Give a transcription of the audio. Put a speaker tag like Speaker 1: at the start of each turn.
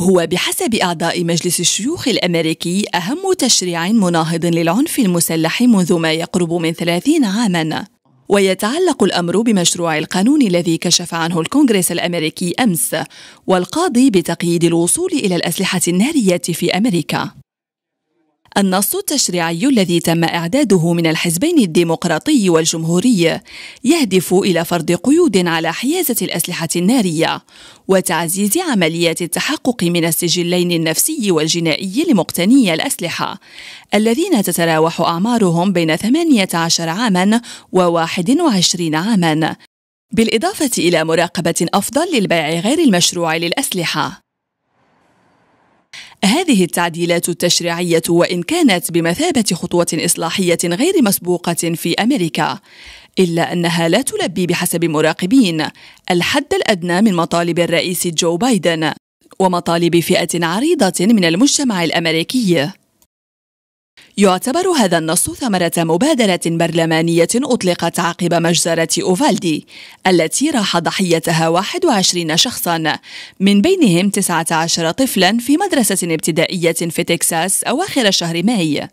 Speaker 1: هو بحسب أعضاء مجلس الشيوخ الأمريكي أهم تشريع مناهض للعنف المسلح منذ ما يقرب من 30 عاماً ويتعلق الأمر بمشروع القانون الذي كشف عنه الكونغرس الأمريكي أمس والقاضي بتقييد الوصول إلى الأسلحة النارية في أمريكا النص التشريعي الذي تم إعداده من الحزبين الديمقراطي والجمهوري يهدف إلى فرض قيود على حيازة الأسلحة النارية وتعزيز عمليات التحقق من السجلين النفسي والجنائي لمقتني الأسلحة الذين تتراوح أعمارهم بين 18 عاما و21 عاما بالإضافة إلى مراقبة أفضل للبيع غير المشروع للأسلحة هذه التعديلات التشريعية وإن كانت بمثابة خطوة إصلاحية غير مسبوقة في أمريكا إلا أنها لا تلبي بحسب مراقبين الحد الأدنى من مطالب الرئيس جو بايدن ومطالب فئة عريضة من المجتمع الأمريكي يعتبر هذا النص ثمرة مبادرة برلمانية أطلقت عقب مجزرة أوفالدي التي راح ضحيتها 21 شخصا من بينهم 19 طفلا في مدرسة ابتدائية في تكساس أواخر شهر ماي